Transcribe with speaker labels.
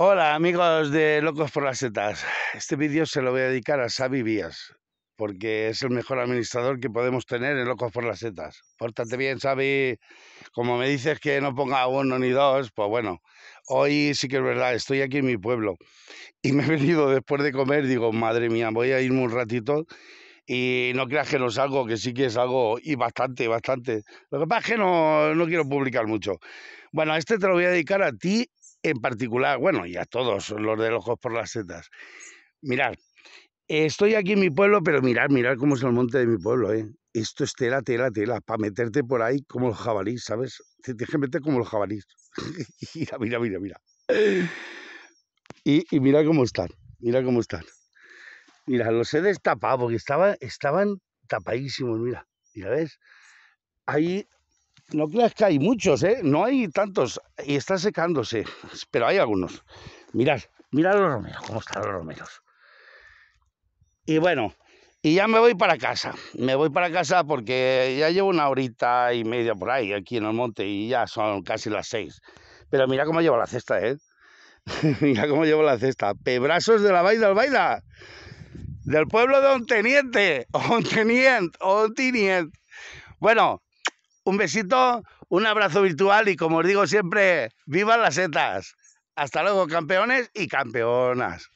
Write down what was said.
Speaker 1: Hola amigos de Locos por las Setas. Este vídeo se lo voy a dedicar a Xavi Vías, porque es el mejor administrador que podemos tener en Locos por las Setas. Pórtate bien, Xavi. Como me dices que no ponga uno ni dos, pues bueno, hoy sí que es verdad, estoy aquí en mi pueblo y me he venido después de comer, digo, madre mía, voy a irme un ratito y no creas que no salgo, que sí que salgo, y bastante, bastante. Lo que pasa es que no, no, quiero publicar mucho. Bueno, este te lo voy a dedicar a ti en particular, bueno, y a todos los de los ojos por las setas, mirad, estoy aquí en mi pueblo, pero mirad, mirad cómo es el monte de mi pueblo, ¿eh? Esto es tela, tela, tela, para meterte por ahí como los jabalís, ¿sabes? Te tienes que meter como los jabalís. mira, mira, mira, Y, mira cómo están, mira cómo están. Mira, los he destapado porque estaba, estaban tapadísimos, mira, mira, ¿ves? Ahí no creas que hay muchos, ¿eh? No hay tantos. Y está secándose, pero hay algunos. Mirad, mirad los romeros, cómo están los romeros. Y bueno, y ya me voy para casa. Me voy para casa porque ya llevo una horita y media por ahí, aquí en el monte, y ya son casi las seis. Pero mira cómo llevo la cesta, ¿eh? mira cómo llevo la cesta. Pebrazos de la Baida al Baida. Del pueblo de Onteniente. teniente, Onteniente. Bueno, un besito, un abrazo virtual y como os digo siempre, vivan las setas. Hasta luego, campeones y campeonas.